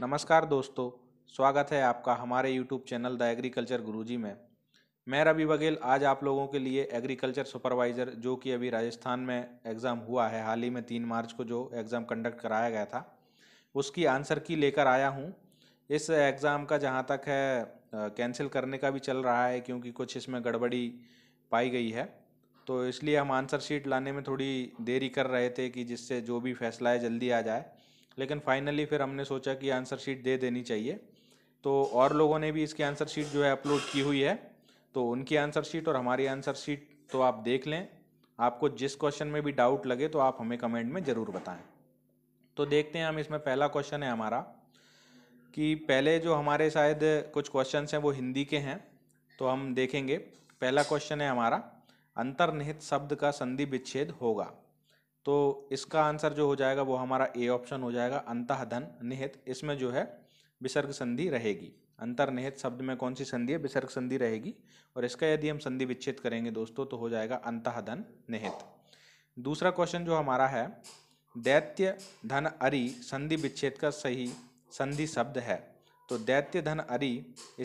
नमस्कार दोस्तों स्वागत है आपका हमारे YouTube channel the agriculture Guruji में मैं रवि बघेल आज आप लोगों के लिए एग्रीकल्चर सुपरवाइज़र जो कि अभी राजस्थान में एग्ज़ाम हुआ है हाल ही में तीन मार्च को जो एग्ज़ाम कंडक्ट कराया गया था उसकी आंसर की लेकर आया हूँ इस एग्ज़ाम का जहाँ तक है कैंसिल करने का भी चल रहा है क्योंकि कुछ इसमें गड़बड़ी पाई गई है तो इसलिए हम आंसर शीट लाने में थोड़ी देरी कर रहे थे कि जिससे जो भी फैसला है जल्दी आ जाए लेकिन फाइनली फिर हमने सोचा कि आंसर शीट दे देनी चाहिए तो और लोगों ने भी इसकी आंसर शीट जो है अपलोड की हुई है तो उनकी आंसर शीट और हमारी आंसर शीट तो आप देख लें आपको जिस क्वेश्चन में भी डाउट लगे तो आप हमें कमेंट में ज़रूर बताएं तो देखते हैं हम इसमें पहला क्वेश्चन है हमारा कि पहले जो हमारे शायद कुछ क्वेश्चन हैं वो हिंदी के हैं तो हम देखेंगे पहला क्वेश्चन है हमारा अंतर्निहित शब्द का संधि विच्छेद होगा तो इसका आंसर जो हो जाएगा वो हमारा ए ऑप्शन हो जाएगा अंतधन निहित इसमें जो है विसर्ग संधि रहेगी अंतर्निहित शब्द में कौन सी संधि है विसर्ग संधि रहेगी और इसका यदि हम संधि विच्छेद करेंगे दोस्तों तो हो जाएगा धन निहित दूसरा क्वेश्चन जो हमारा है दैत्य धन अरि संधि विच्छेद का सही संधि शब्द है तो दैत्य धन अरि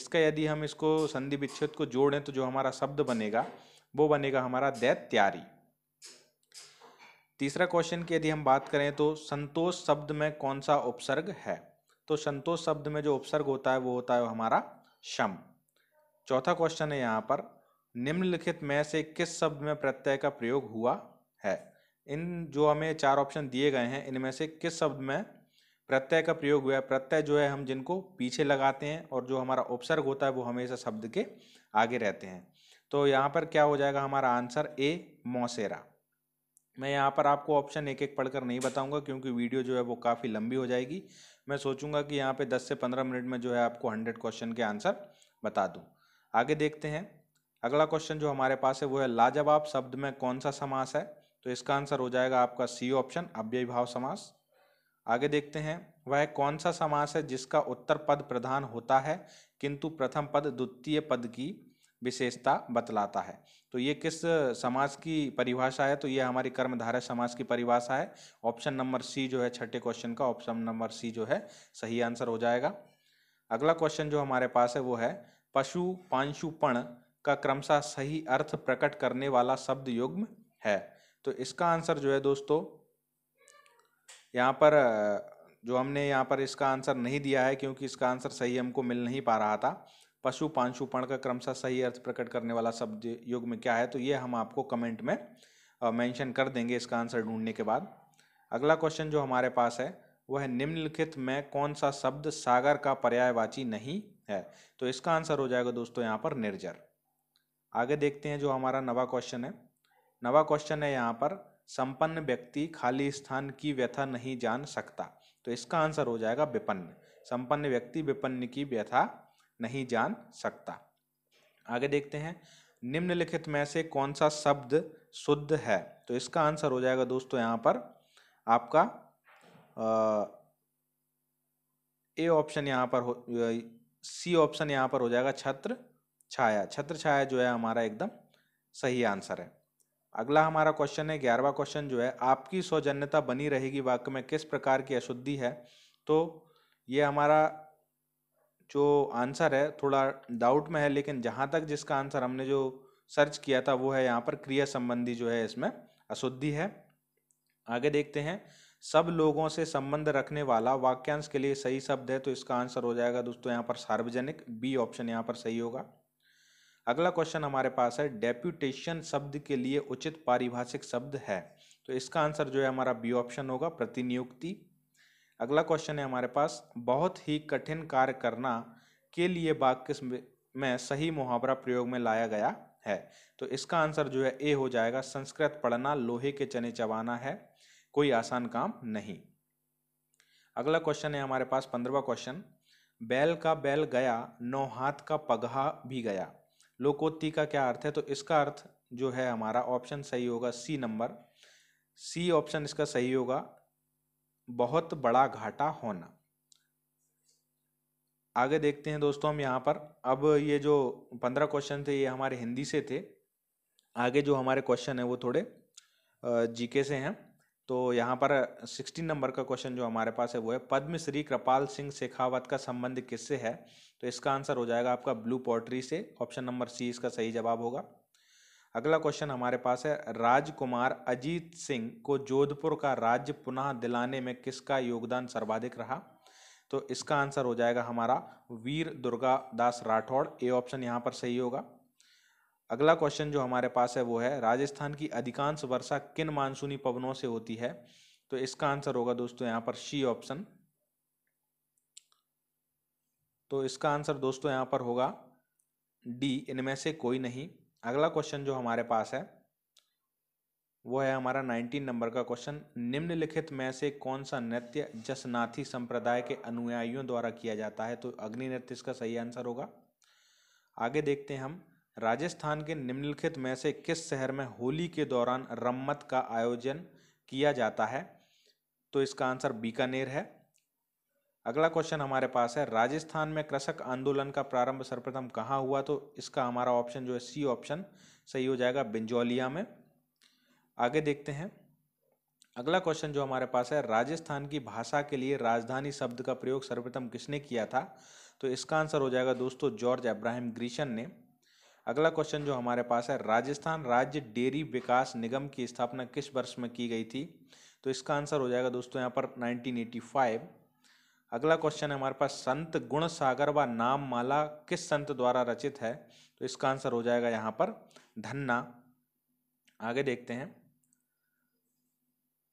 इसका यदि हम इसको संधि विच्छेद को जोड़ें तो जो हमारा शब्द बनेगा वो बनेगा हमारा दैत्यारी तीसरा क्वेश्चन की यदि हम बात करें तो संतोष शब्द में कौन सा उपसर्ग है तो संतोष शब्द में जो उपसर्ग होता है वो होता है हमारा शम चौथा क्वेश्चन है यहाँ पर निम्नलिखित में से किस शब्द में प्रत्यय का प्रयोग हुआ है इन जो हमें चार ऑप्शन दिए गए हैं इनमें से किस शब्द में प्रत्यय का प्रयोग हुआ है प्रत्यय जो है हम जिनको पीछे लगाते हैं और जो हमारा उपसर्ग होता है वो हमेशा शब्द के आगे रहते हैं तो यहाँ पर क्या हो जाएगा हमारा आंसर ए मौसेरा मैं यहाँ पर आपको ऑप्शन एक एक पढ़कर नहीं बताऊंगा क्योंकि वीडियो जो है वो काफ़ी लंबी हो जाएगी मैं सोचूंगा कि यहाँ पे 10 से 15 मिनट में जो है आपको 100 क्वेश्चन के आंसर बता दूँ आगे देखते हैं अगला क्वेश्चन जो हमारे पास है वो है लाजवाब शब्द में कौन सा समास है तो इसका आंसर हो जाएगा आपका सी ऑप्शन अव्यय भाव समास आगे देखते हैं वह कौन सा समास है जिसका उत्तर पद प्रधान होता है किंतु प्रथम पद द्वितीय पद की विशेषता बतलाता है तो ये किस समाज की परिभाषा है तो ये हमारी कर्मधारय समाज की परिभाषा है ऑप्शन नंबर सी जो है छठे क्वेश्चन का ऑप्शन नंबर सी जो है सही आंसर हो जाएगा अगला क्वेश्चन जो हमारे पास है वो है पशु पांशुपण का क्रमशः सही अर्थ प्रकट करने वाला शब्द युग्म है तो इसका आंसर जो है दोस्तों यहाँ पर जो हमने यहाँ पर इसका आंसर नहीं दिया है क्योंकि इसका आंसर सही हमको मिल नहीं पा रहा था पशु पांशुपण का क्रमशः सही अर्थ प्रकट करने वाला शब्द युग में क्या है तो ये हम आपको कमेंट में मेंशन कर देंगे इसका आंसर ढूंढने के बाद अगला क्वेश्चन जो हमारे पास है वह निम्नलिखित में कौन सा शब्द सागर का पर्यायवाची नहीं है तो इसका आंसर हो जाएगा दोस्तों यहाँ पर निर्जर आगे देखते हैं जो हमारा नवा क्वेश्चन है नवा क्वेश्चन है यहाँ पर संपन्न व्यक्ति खाली स्थान की व्यथा नहीं जान सकता तो इसका आंसर हो जाएगा विपन्न संपन्न व्यक्ति विपन्न की व्यथा नहीं जान सकता आगे देखते हैं निम्नलिखित में से कौन सा शब्द शुद्ध है तो इसका आंसर हो जाएगा दोस्तों यहाँ पर आपका ए ऑप्शन यहाँ पर हो सी ऑप्शन यहाँ पर हो जाएगा छत्र छाया छत्र छाया जो है हमारा एकदम सही आंसर है अगला हमारा क्वेश्चन है ग्यारहवा क्वेश्चन जो है आपकी सौजन्यता बनी रहेगी वाक्य में किस प्रकार की अशुद्धि है तो ये हमारा जो आंसर है थोड़ा डाउट में है लेकिन जहाँ तक जिसका आंसर हमने जो सर्च किया था वो है यहाँ पर क्रिया संबंधी जो है इसमें अशुद्धि है आगे देखते हैं सब लोगों से संबंध रखने वाला वाक्यांश के लिए सही शब्द है तो इसका आंसर हो जाएगा दोस्तों यहाँ पर सार्वजनिक बी ऑप्शन यहाँ पर सही होगा अगला क्वेश्चन हमारे पास है डेप्यूटेशन शब्द के लिए उचित पारिभाषिक शब्द है तो इसका आंसर जो है हमारा बी ऑप्शन होगा प्रतिनियुक्ति अगला क्वेश्चन है हमारे पास बहुत ही कठिन कार्य करना के लिए वाक्य में सही मुहावरा प्रयोग में लाया गया है तो इसका आंसर जो है ए हो जाएगा संस्कृत पढ़ना लोहे के चने चबाना है कोई आसान काम नहीं अगला क्वेश्चन है हमारे पास पंद्रवा क्वेश्चन बैल का बैल गया नौ हाथ का पगहा भी गया लोकोत्ती का क्या अर्थ है तो इसका अर्थ जो है हमारा ऑप्शन सही होगा सी नंबर सी ऑप्शन इसका सही होगा बहुत बड़ा घाटा होना आगे देखते हैं दोस्तों हम यहाँ पर अब ये जो पंद्रह क्वेश्चन थे ये हमारे हिंदी से थे आगे जो हमारे क्वेश्चन है वो थोड़े जीके से हैं तो यहाँ पर सिक्सटीन नंबर का क्वेश्चन जो हमारे पास है वो है पद्मश्री कृपाल सिंह शेखावत का संबंध किससे है तो इसका आंसर हो जाएगा आपका ब्लू पॉटरी से ऑप्शन नंबर सी इसका सही जवाब होगा अगला क्वेश्चन हमारे पास है राजकुमार अजीत सिंह को जोधपुर का राज्य पुनः दिलाने में किसका योगदान सर्वाधिक रहा तो इसका आंसर हो जाएगा हमारा वीर दुर्गा दास राठौड़ ए ऑप्शन यहाँ पर सही होगा अगला क्वेश्चन जो हमारे पास है वो है राजस्थान की अधिकांश वर्षा किन मानसूनी पवनों से होती है तो इसका आंसर होगा दोस्तों यहाँ पर सी ऑप्शन तो इसका आंसर दोस्तों यहाँ पर होगा डी इनमें से कोई नहीं अगला क्वेश्चन जो हमारे पास है वो है हमारा नाइनटीन नंबर का क्वेश्चन निम्नलिखित में से कौन सा नृत्य जसनाथी संप्रदाय के अनुयायियों द्वारा किया जाता है तो अग्नि नृत्य इसका सही आंसर होगा आगे देखते हैं हम राजस्थान के निम्नलिखित में से किस शहर में होली के दौरान रम्मत का आयोजन किया जाता है तो इसका आंसर बीकानेर है अगला क्वेश्चन हमारे पास है राजस्थान में कृषक आंदोलन का प्रारंभ सर्वप्रथम कहाँ हुआ तो इसका हमारा ऑप्शन जो है सी ऑप्शन सही हो जाएगा बिंजौलिया में आगे देखते हैं अगला क्वेश्चन जो हमारे पास है राजस्थान की भाषा के लिए राजधानी शब्द का प्रयोग सर्वप्रथम किसने किया था तो इसका आंसर हो जाएगा दोस्तों जॉर्ज अब्राहिम ग्रीशन ने अगला क्वेश्चन जो हमारे पास है राजस्थान राज्य डेयरी विकास निगम की स्थापना किस वर्ष में की गई थी तो इसका आंसर हो जाएगा दोस्तों यहाँ पर नाइनटीन अगला क्वेश्चन है हमारे पास संत गुण सागर व नाम माला किस संत द्वारा रचित है तो इसका आंसर हो जाएगा यहाँ पर धन्ना आगे देखते हैं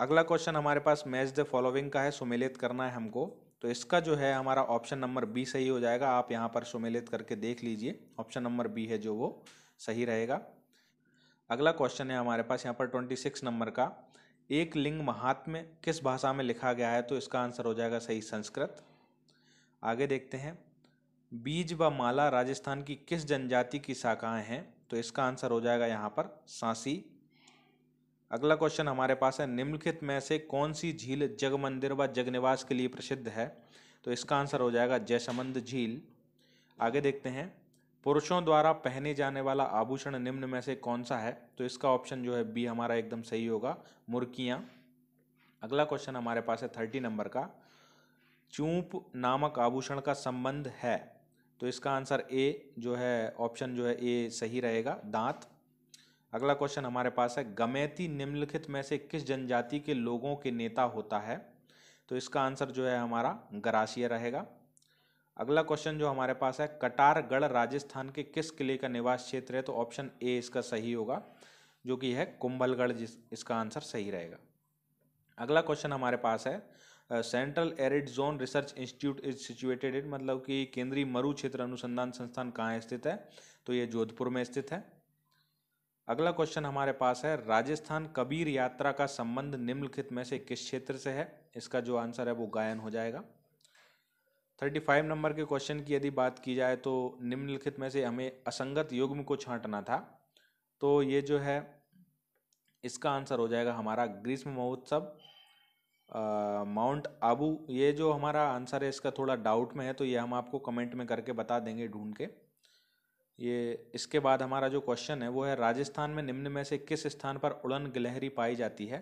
अगला क्वेश्चन हमारे पास मैच द फॉलोविंग का है सुमेलित करना है हमको तो इसका जो है हमारा ऑप्शन नंबर बी सही हो जाएगा आप यहाँ पर सुमेलित करके देख लीजिए ऑप्शन नंबर बी है जो वो सही रहेगा अगला क्वेश्चन है हमारे पास यहाँ पर ट्वेंटी सिक्स नंबर का एक लिंग महात्म्य किस भाषा में लिखा गया है तो इसका आंसर हो जाएगा सही संस्कृत आगे देखते हैं बीज व माला राजस्थान की किस जनजाति की शाखाएं हैं तो इसका आंसर हो जाएगा यहाँ पर सांसी अगला क्वेश्चन हमारे पास है निम्नलिखित में से कौन सी झील जग मंदिर व जगनिवास के लिए प्रसिद्ध है तो इसका आंसर हो जाएगा जयसमंद झील आगे देखते हैं पुरुषों द्वारा पहने जाने वाला आभूषण निम्न में से कौन सा है तो इसका ऑप्शन जो है बी हमारा एकदम सही होगा मुर्कियाँ अगला क्वेश्चन हमारे पास है थर्टी नंबर का चूप नामक आभूषण का संबंध है तो इसका आंसर ए जो है ऑप्शन जो है ए सही रहेगा दांत अगला क्वेश्चन हमारे पास है गमैती निम्नलिखित में से किस जनजाति के लोगों के नेता होता है तो इसका आंसर जो है हमारा गरासिया रहेगा अगला क्वेश्चन जो हमारे पास है कटारगढ़ राजस्थान के किस किले का निवास क्षेत्र है तो ऑप्शन ए इसका सही होगा जो कि है कुंभलगढ़ जिस इसका आंसर सही रहेगा अगला क्वेश्चन हमारे पास है central arid zone research institute is situated in मतलब कि केंद्रीय मरु क्षेत्र अनुसंधान संस्थान कहाँ स्थित है तो ये जोधपुर में स्थित है अगला क्वेश्चन हमारे पास है राजस्थान कबीर यात्रा का संबंध निम्नलिखित में से किस क्षेत्र से है इसका जो आंसर है वो गायन हो जाएगा थर्टी फाइव नंबर के क्वेश्चन की यदि बात की जाए तो निम्नलिखित में से हमें असंगत युग्म को छांटना था तो ये जो है इसका आंसर हो जाएगा हमारा ग्रीष्म महोत्सव माउंट आबू ये जो हमारा आंसर है इसका थोड़ा डाउट में है तो ये हम आपको कमेंट में करके बता देंगे ढूंढ के ये इसके बाद हमारा जो क्वेश्चन है वो है राजस्थान में निम्न में से किस स्थान पर उड़न गिलहरी पाई जाती है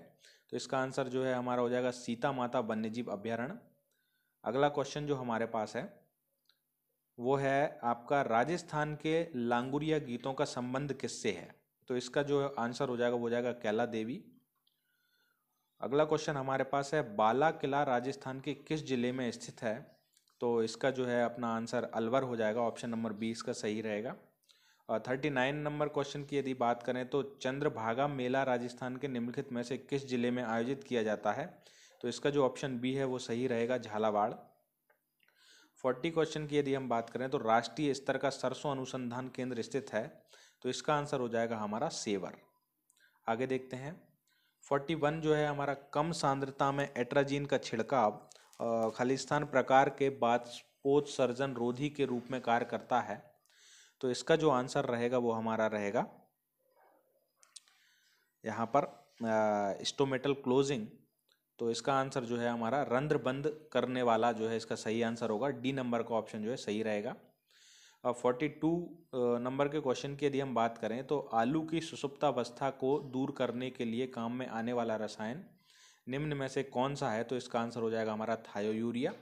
तो इसका आंसर जो है हमारा हो जाएगा सीता माता वन्यजीव अभ्यारण्य अगला क्वेश्चन जो हमारे पास है वो है आपका राजस्थान के लांगुरिया गीतों का संबंध किससे है तो इसका जो आंसर हो जाएगा वो हो जाएगा कैला देवी अगला क्वेश्चन हमारे पास है बाला किला राजस्थान के किस जिले में स्थित है तो इसका जो है अपना आंसर अलवर हो जाएगा ऑप्शन नंबर बीस का सही रहेगा और थर्टी नाइन नंबर क्वेश्चन की यदि बात करें तो चंद्रभागा मेला राजस्थान के निम्नलिखित में से किस जिले में आयोजित किया जाता है तो इसका जो ऑप्शन बी है वो सही रहेगा झालावाड़ फोर्टी क्वेश्चन की यदि हम बात करें तो राष्ट्रीय स्तर का सरसों अनुसंधान केंद्र स्थित है तो इसका आंसर हो जाएगा हमारा सेवर आगे देखते हैं फोर्टी वन जो है हमारा कम सांद्रता में एट्राजीन का छिड़काव खालिस्तान प्रकार के बाद पोत सर्जन रोधी के रूप में कार्य करता है तो इसका जो आंसर रहेगा वो हमारा रहेगा यहाँ पर स्टोमेटल क्लोजिंग तो इसका आंसर जो है हमारा रंध्र बंद करने वाला जो है इसका सही आंसर होगा डी नंबर का ऑप्शन जो है सही रहेगा अब फोर्टी टू नंबर के क्वेश्चन की यदि हम बात करें तो आलू की सुसुप्तावस्था को दूर करने के लिए काम में आने वाला रसायन निम्न में से कौन सा है तो इसका आंसर हो जाएगा हमारा थायो यूरिया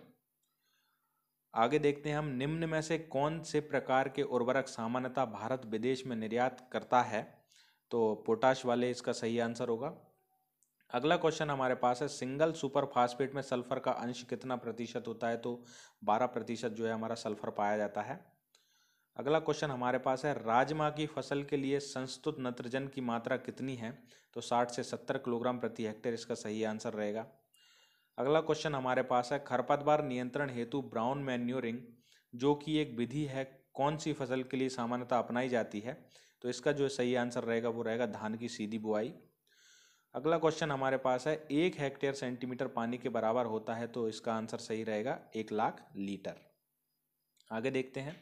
आगे देखते हैं हम निम्न में से कौन से प्रकार के उर्वरक सामान्यतः भारत विदेश में निर्यात करता है तो पोटाश वाले इसका सही आंसर होगा अगला क्वेश्चन हमारे पास है सिंगल सुपर फास्फेट में सल्फर का अंश कितना प्रतिशत होता है तो 12 प्रतिशत जो है हमारा सल्फर पाया जाता है अगला क्वेश्चन हमारे पास है राजमा की फसल के लिए संस्तुत नत्रजन की मात्रा कितनी है तो 60 से 70 किलोग्राम प्रति हेक्टेयर इसका सही आंसर रहेगा अगला क्वेश्चन हमारे पास है खरपतवार नियंत्रण हेतु ब्राउन मैन्योरिंग जो कि एक विधि है कौन सी फसल के लिए सामान्यतः अपनाई जाती है तो इसका जो सही आंसर रहेगा वो रहेगा धान की सीधी बुआई अगला क्वेश्चन हमारे पास है एक हेक्टेयर सेंटीमीटर पानी के बराबर होता है तो इसका आंसर सही रहेगा एक लाख लीटर आगे देखते हैं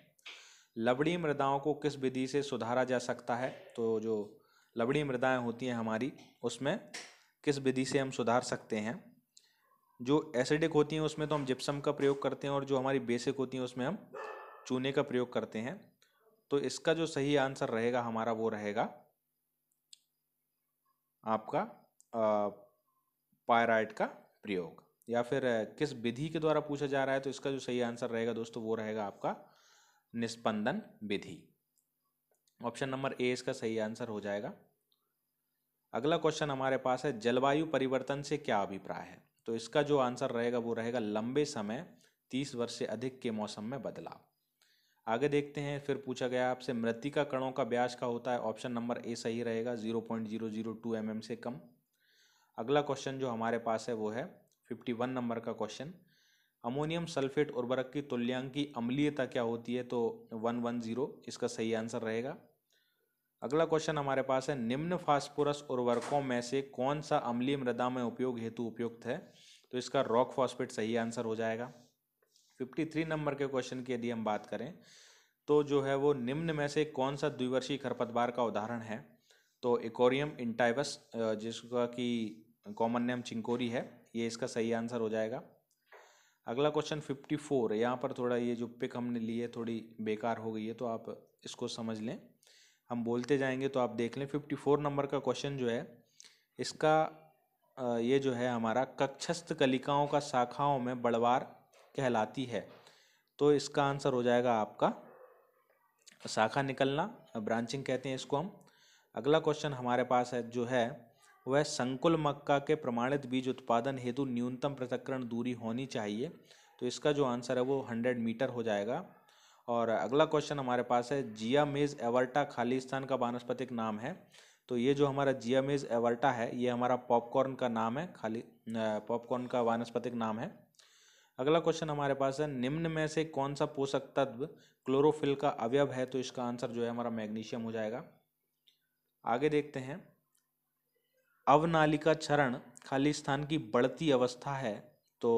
लवड़ी मृदाओं को किस विधि से सुधारा जा सकता है तो जो लवड़ी मृदाएं होती हैं हमारी उसमें किस विधि से हम सुधार सकते हैं जो एसिडिक होती हैं उसमें तो हम जिप्सम का प्रयोग करते हैं और जो हमारी बेसिक होती हैं उसमें हम चूने का प्रयोग करते हैं तो इसका जो सही आंसर रहेगा हमारा वो रहेगा आपका पायराइट का प्रयोग या फिर किस विधि के द्वारा पूछा जा रहा है तो इसका जो सही आंसर रहेगा दोस्तों वो रहेगा आपका निष्पंदन विधि ऑप्शन नंबर ए इसका सही आंसर हो जाएगा अगला क्वेश्चन हमारे पास है जलवायु परिवर्तन से क्या अभिप्राय है तो इसका जो आंसर रहेगा वो रहेगा लंबे समय तीस वर्ष से अधिक के मौसम में बदलाव आगे देखते हैं फिर पूछा गया आपसे मृतिका कणों का ब्याज का होता है ऑप्शन नंबर ए सही रहेगा zero point zero zero two M से कम अगला क्वेश्चन जो हमारे पास है वो है फिफ्टी वन नंबर का क्वेश्चन अमोनियम सल्फेट उर्वरक की तुल्यांक की अम्लीयता क्या होती है तो वन वन जीरो इसका सही आंसर रहेगा अगला क्वेश्चन हमारे पास है निम्न फास्फोरस उर्वरकों में से कौन सा अम्लीय मृदा में उपयोग हेतु उपयुक्त है तो इसका रॉक फॉस्फेट सही आंसर हो जाएगा फिफ्टी थ्री नंबर के क्वेश्चन की यदि हम बात करें तो जो है वो निम्न में से कौन सा द्विवर्षीय खरपतवार का उदाहरण है तो एकोरियम इंटाइवस जिसका कि कॉमन नेम चिंकोरी है ये इसका सही आंसर हो जाएगा अगला क्वेश्चन फिफ्टी फोर यहाँ पर थोड़ा ये जो पिक हमने ली है थोड़ी बेकार हो गई है तो आप इसको समझ लें हम बोलते जाएंगे तो आप देख लें फिफ्टी फोर नंबर का क्वेश्चन जो है इसका ये जो है हमारा कक्षस्थ कलिकाओं का शाखाओं में बड़वार कहलाती है तो इसका आंसर हो जाएगा आपका शाखा निकलना ब्रांचिंग कहते हैं इसको हम अगला क्वेश्चन हमारे पास है जो है वह संकुल मक्का के प्रमाणित बीज उत्पादन हेतु न्यूनतम पृथक्करण दूरी होनी चाहिए तो इसका जो आंसर है वो हंड्रेड मीटर हो जाएगा और अगला क्वेश्चन हमारे पास है जिया मेज़ एवर्टा खालिस्तान का वानस्पतिक नाम है तो ये जो हमारा जिया मेज़ एवर्टा है ये हमारा पॉपकॉर्न का नाम है खाली पॉपकॉर्न का वानस्पतिक नाम है अगला क्वेश्चन हमारे पास है निम्न में से कौन सा पोषक तत्व क्लोरोफिल का अवयव है तो इसका आंसर जो है हमारा मैग्नीशियम हो जाएगा आगे देखते हैं अवनालिका क्षरण खाली स्थान की बढ़ती अवस्था है तो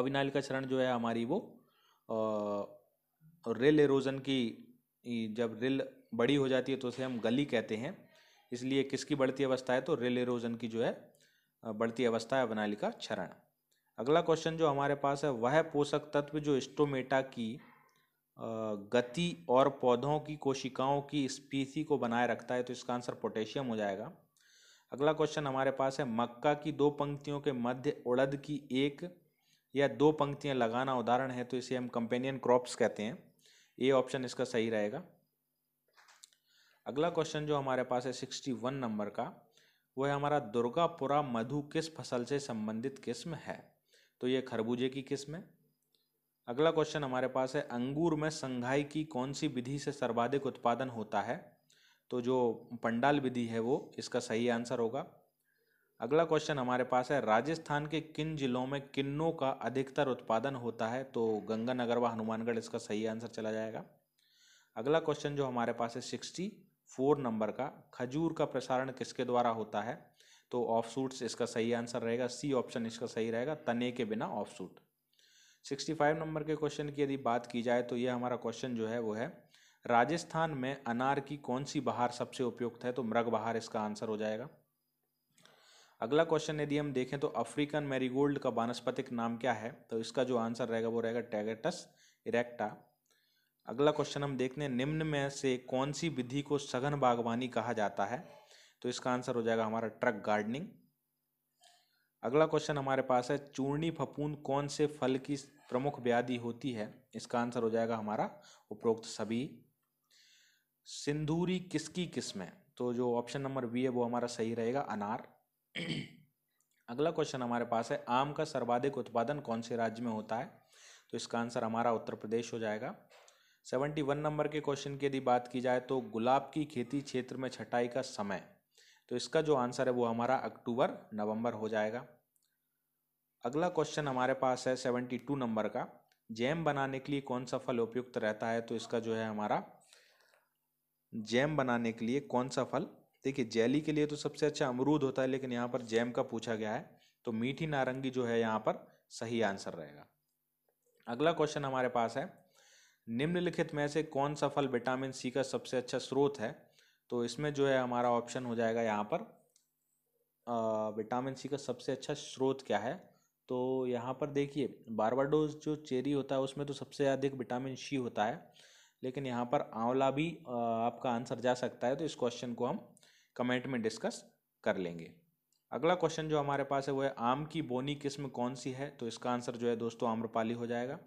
अविनालिका चरण जो है हमारी वो रेल एरोजन की जब रेल बड़ी हो जाती है तो उसे हम गली कहते हैं इसलिए किसकी बढ़ती अवस्था है तो रेल एरोजन की जो है बढ़ती अवस्था है अवनालिका क्षरण अगला क्वेश्चन जो हमारे पास है वह पोषक तत्व जो स्टोमेटा की गति और पौधों की कोशिकाओं की स्पीसी को बनाए रखता है तो इसका आंसर पोटेशियम हो जाएगा अगला क्वेश्चन हमारे पास है मक्का की दो पंक्तियों के मध्य उड़द की एक या दो पंक्तियां लगाना उदाहरण है तो इसे हम कंपेनियन क्रॉप्स कहते हैं ये ऑप्शन इसका सही रहेगा अगला क्वेश्चन जो हमारे पास है सिक्सटी वन नंबर का वो है हमारा दुर्गापुरा मधु किस फसल से संबंधित किस्म है तो ये खरबूजे की किस्म है अगला क्वेश्चन हमारे पास है अंगूर में संघाई की कौन सी विधि से सर्वाधिक उत्पादन होता है तो जो पंडाल विधि है वो इसका सही आंसर होगा अगला क्वेश्चन हमारे पास है राजस्थान के किन जिलों में किन्नों का अधिकतर उत्पादन होता है तो गंगानगर व हनुमानगढ़ इसका सही आंसर चला जाएगा अगला क्वेश्चन जो हमारे पास है सिक्सटी फोर नंबर का खजूर का प्रसारण किसके द्वारा होता है तो ऑफ सूट्स इसका सही आंसर रहेगा सी ऑप्शन इसका सही रहेगा तने के बिना offshoot sixty five number के क्वेश्चन की यदि बात की जाए तो यह हमारा क्वेश्चन जो है वो है राजस्थान में अनार की कौन सी बहार सबसे उपयुक्त है तो मृग बहार इसका आंसर हो जाएगा अगला क्वेश्चन यदि हम देखें तो अफ्रीकन मैरीगोल्ड का वानस्पतिक नाम क्या है तो इसका जो आंसर रहेगा वो रहेगा टैगेटस इरेक्टा अगला क्वेश्चन हम देखते हैं निम्न में से कौन सी विधि को सघन बागवानी कहा जाता है तो इसका आंसर हो जाएगा हमारा ट्रक गार्डनिंग अगला क्वेश्चन हमारे पास है चूर्णी फपूंद कौन से फल की प्रमुख व्याधि होती है इसका आंसर हो जाएगा हमारा उपरोक्त सभी सिंदूरी किसकी किस्म है तो जो ऑप्शन नंबर बी है वो हमारा सही रहेगा अनार अगला क्वेश्चन हमारे पास है आम का सर्वाधिक उत्पादन कौन से राज्य में होता है तो इसका आंसर हमारा उत्तर प्रदेश हो जाएगा सेवेंटी वन नंबर के क्वेश्चन की यदि बात की जाए तो गुलाब की खेती क्षेत्र में छटाई का समय तो इसका जो आंसर है वो हमारा अक्टूबर नवंबर हो जाएगा अगला क्वेश्चन हमारे पास है सेवेंटी टू नंबर का जैम बनाने के लिए कौन सा फल उपयुक्त रहता है तो इसका जो है हमारा जैम बनाने के लिए कौन सा फल देखिए जेली के लिए तो सबसे अच्छा अमरूद होता है लेकिन यहाँ पर जैम का पूछा गया है तो मीठी नारंगी जो है यहाँ पर सही आंसर रहेगा अगला क्वेश्चन हमारे पास है निम्नलिखित में से कौन सा फल विटामिन सी का सबसे अच्छा स्रोत है तो इसमें जो है हमारा ऑप्शन हो जाएगा यहाँ पर विटामिन सी का सबसे अच्छा स्रोत क्या है तो यहाँ पर देखिए बारबाडोज जो चेरी होता है उसमें तो सबसे अधिक विटामिन सी होता है लेकिन यहाँ पर आंवला भी आपका आंसर जा सकता है तो इस क्वेश्चन को हम कमेंट में डिस्कस कर लेंगे अगला क्वेश्चन जो हमारे पास है वो है आम की बोनी किस्म कौन सी है तो इसका आंसर जो है दोस्तों आम्रपाली हो जाएगा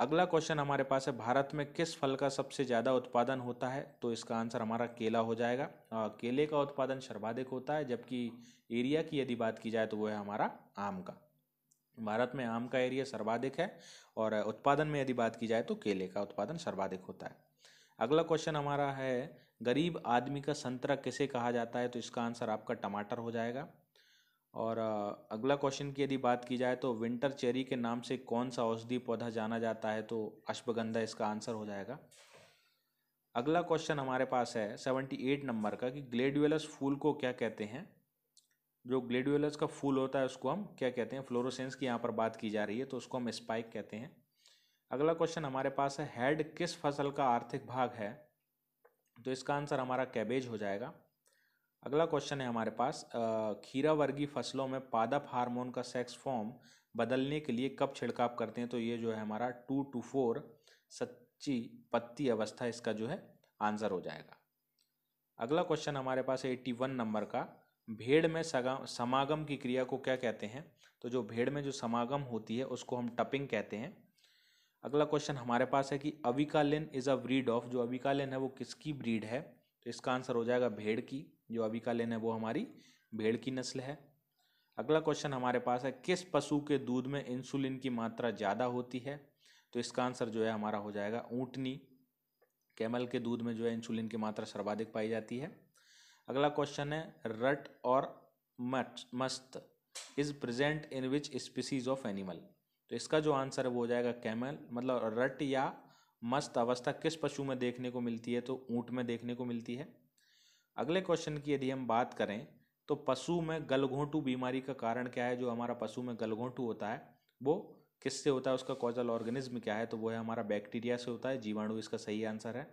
अगला क्वेश्चन हमारे पास है भारत में किस फल का सबसे ज़्यादा उत्पादन होता है तो इसका आंसर हमारा केला हो जाएगा आ, केले का उत्पादन सर्वाधिक होता है जबकि एरिया की यदि बात की जाए तो वो है हमारा आम का भारत में आम का एरिया सर्वाधिक है और उत्पादन में यदि बात की जाए तो केले का उत्पादन सर्वाधिक होता है अगला क्वेश्चन हमारा है गरीब आदमी का संतरा किसे कहा जाता है तो इसका आंसर आपका टमाटर हो जाएगा और अगला क्वेश्चन की यदि बात की जाए तो विंटर चेरी के नाम से कौन सा औषधि पौधा जाना जाता है तो अश्वगंधा इसका आंसर हो जाएगा अगला क्वेश्चन हमारे पास है सेवेंटी एट नंबर का कि ग्लेडुअलस फूल को क्या कहते हैं जो ग्लेडुअलस का फूल होता है उसको हम क्या कहते हैं फ्लोरोसेंस की यहाँ पर बात की जा रही है तो उसको हम स्पाइक कहते हैं अगला क्वेश्चन हमारे पास है हेड किस फसल का आर्थिक भाग है तो इसका आंसर हमारा कैबेज हो जाएगा अगला क्वेश्चन है हमारे पास खीरा वर्गीय फसलों में पादप हार्मोन का सेक्स फॉर्म बदलने के लिए कब छिड़काव करते हैं तो ये जो है हमारा टू टू फोर सच्ची पत्ती अवस्था इसका जो है आंसर हो जाएगा अगला क्वेश्चन हमारे पास एट्टी वन नंबर का भेड़ में सगा समागम की क्रिया को क्या कहते हैं तो जो भेड़ में जो समागम होती है उसको हम टपिंग कहते हैं अगला क्वेश्चन हमारे पास है कि Avikalin is a breed of जो अविकालिन है वो किसकी ब्रीड है तो इसका आंसर हो जाएगा भेड़ की जो अभी का लेन है वो हमारी भेड़ की नस्ल है अगला क्वेश्चन हमारे पास है किस पशु के दूध में इंसुलिन की मात्रा ज़्यादा होती है तो इसका आंसर जो है हमारा हो जाएगा ऊँटनी कैमल के दूध में जो है इंसुलिन की मात्रा सर्वाधिक पाई जाती है अगला क्वेश्चन है रट और मट मस्त is present in which species of animal तो इसका जो आंसर है वो हो जाएगा कैमल मतलब रट या मस्त अवस्था किस पशु में देखने को मिलती है तो ऊँट में देखने को मिलती है अगले क्वेश्चन की यदि हम बात करें तो पशु में गलघोंटू बीमारी का कारण क्या है जो हमारा पशु में गलघोंटू होता है वो किससे होता है उसका कॉजल ऑर्गेनिज्म क्या है तो वो है हमारा बैक्टीरिया से होता है जीवाणु इसका सही आंसर है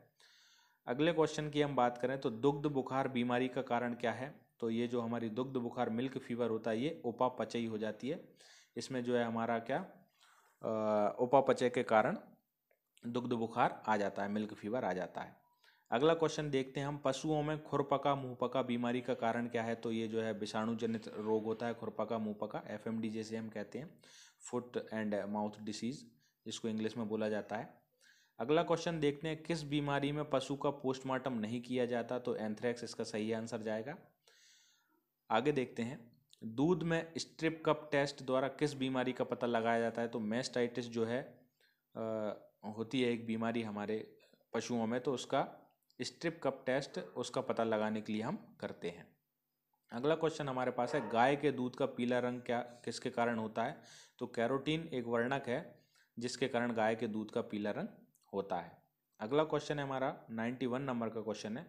अगले क्वेश्चन की हम बात करें तो दुग्ध बुखार बीमारी का कारण क्या है तो ये जो हमारी दुग्ध बुखार मिल्क फीवर होता है ये उपापचई हो जाती है इसमें जो है हमारा क्या ओपापचय के कारण दुग्ध बुखार आ जाता है मिल्क फीवर आ जाता है अगला क्वेश्चन देखते हैं हम पशुओं में खुरपका मुंहपका बीमारी का कारण क्या है तो ये जो है विषाणु जनित रोग होता है खुरपका मुंहपका एफ एम डी जैसे हम कहते हैं फुट एंड माउथ डिसीज इसको इंग्लिश में बोला जाता है अगला क्वेश्चन देखते हैं किस बीमारी में पशु का पोस्टमार्टम नहीं किया जाता तो एंथ्रैक्स इसका सही आंसर जाएगा आगे देखते हैं दूध में स्ट्रिप कप टेस्ट द्वारा किस बीमारी का पता लगाया जाता है तो मेस्टाइटिस जो है आ, होती है एक बीमारी हमारे पशुओं में तो उसका स्ट्रिप कप टेस्ट उसका पता लगाने के लिए हम करते हैं अगला क्वेश्चन हमारे पास है गाय के दूध का पीला रंग क्या किसके कारण होता है तो कैरोटीन एक वर्णक है जिसके कारण गाय के दूध का पीला रंग होता है अगला क्वेश्चन है हमारा नाइन्टी वन नंबर का क्वेश्चन है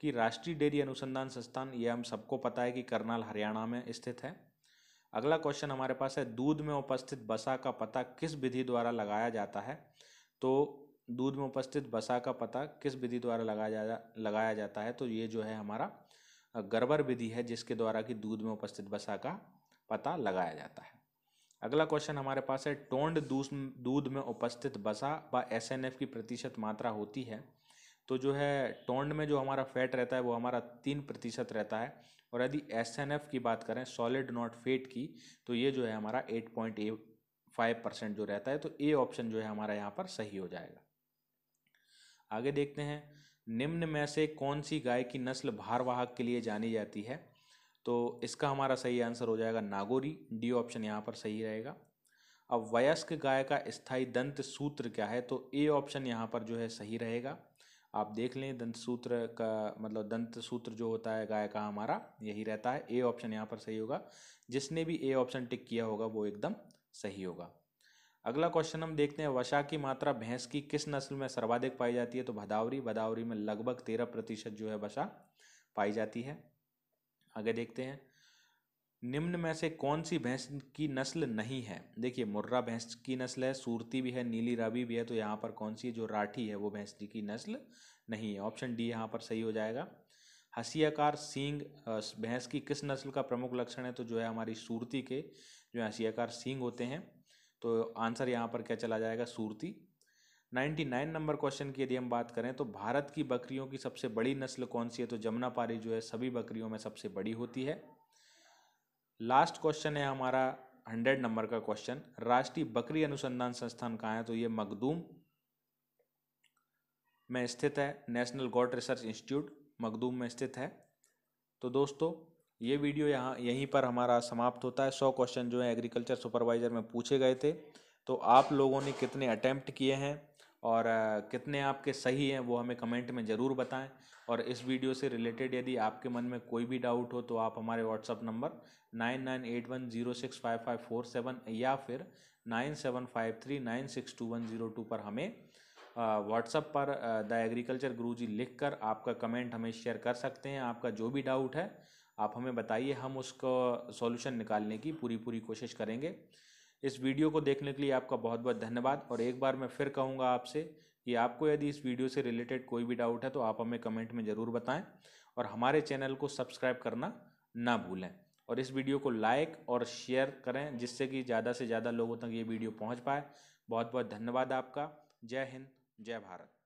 कि राष्ट्रीय डेयरी अनुसंधान संस्थान ये हम सबको पता है कि करनाल हरियाणा में स्थित है अगला क्वेश्चन हमारे पास है दूध में उपस्थित बसा का पता किस विधि द्वारा लगाया जाता है तो दूध में उपस्थित बसा का पता किस विधि द्वारा लगाया जा लगाया जाता है तो ये जो है हमारा गड़बड़ विधि है जिसके द्वारा कि दूध में उपस्थित बसा का पता लगाया जाता है अगला क्वेश्चन हमारे पास है टोंड दूध में उपस्थित बसा व एस की प्रतिशत मात्रा होती है तो जो है टोंड में जो हमारा फैट रहता है वो हमारा तीन प्रतिशत रहता है और यदि एस की बात करें सॉलिड नॉट फेट की तो ये जो है हमारा एट पॉइंट फाइव परसेंट जो रहता है तो ए ऑप्शन जो है हमारा यहाँ पर सही हो जाएगा आगे देखते हैं निम्न में से कौन सी गाय की नस्ल भारवाहक के लिए जानी जाती है तो इसका हमारा सही आंसर हो जाएगा नागोरी डी ऑप्शन यहाँ पर सही रहेगा अब वयस्क गाय का स्थायी दंत सूत्र क्या है तो ए ऑप्शन यहाँ पर जो है सही रहेगा आप देख लें दंत सूत्र का मतलब दंत सूत्र जो होता है गाय का हमारा यही रहता है ए ऑप्शन यहाँ पर सही होगा जिसने भी ए ऑप्शन टिक किया होगा वो एकदम सही होगा अगला क्वेश्चन हम देखते हैं वसा की मात्रा भैंस की किस नस्ल में सर्वाधिक पाई जाती है तो भदावरी भदावरी में लगभग तेरह प्रतिशत जो है वसा पाई जाती है आगे देखते हैं निम्न में से कौन सी भैंस की नस्ल नहीं है देखिए मुर्रा भैंस की नस्ल है सूरती भी है नीली राबी भी है तो यहाँ पर कौन सी जो राठी है वो भैंस की नस्ल नहीं है ऑप्शन डी यहाँ पर सही हो जाएगा हसीयाकार सींग भैंस की किस नस्ल का प्रमुख लक्षण है तो जो है हमारी सूरती के जो हसीयाकार सींग होते हैं तो आंसर यहाँ पर क्या चला जाएगा सूरती 99 नंबर क्वेश्चन की यदि हम बात करें तो भारत की बकरियों की सबसे बड़ी नस्ल कौन सी है तो जमुनापारी जो है सभी बकरियों में सबसे बड़ी होती है लास्ट क्वेश्चन है हमारा हंड्रेड नंबर का क्वेश्चन राष्ट्रीय बकरी अनुसंधान संस्थान कहाँ है तो ये मखदूम में स्थित है national goat research institute Makhdoom में स्थित है तो दोस्तों ये वीडियो यहाँ यहीं पर हमारा समाप्त होता है सौ क्वेश्चन जो है एग्रीकल्चर सुपरवाइज़र में पूछे गए थे तो आप लोगों ने कितने अटैम्प्ट किए हैं और कितने आपके सही हैं वो हमें कमेंट में ज़रूर बताएं और इस वीडियो से रिलेटेड यदि आपके मन में कोई भी डाउट हो तो आप हमारे WhatsApp number nine nine eight one zero six five five four seven या फिर nine seven five three nine six two one zero two पर हमें व्हाट्सअप पर द एग्रीकल्चर गुरुजी लिखकर आपका कमेंट हमें शेयर कर सकते हैं आपका जो भी डाउट है आप हमें बताइए हम उसको सॉल्यूशन निकालने की पूरी पूरी कोशिश करेंगे इस वीडियो को देखने के लिए आपका बहुत बहुत धन्यवाद और एक बार मैं फिर कहूँगा आपसे कि आपको यदि इस वीडियो से रिलेटेड कोई भी डाउट है तो आप हमें कमेंट में ज़रूर बताएं और हमारे चैनल को सब्सक्राइब करना ना भूलें और इस वीडियो को लाइक और शेयर करें जिससे कि ज़्यादा से ज़्यादा लोगों तक ये वीडियो पहुँच पाए बहुत बहुत धन्यवाद आपका जय हिंद जय भारत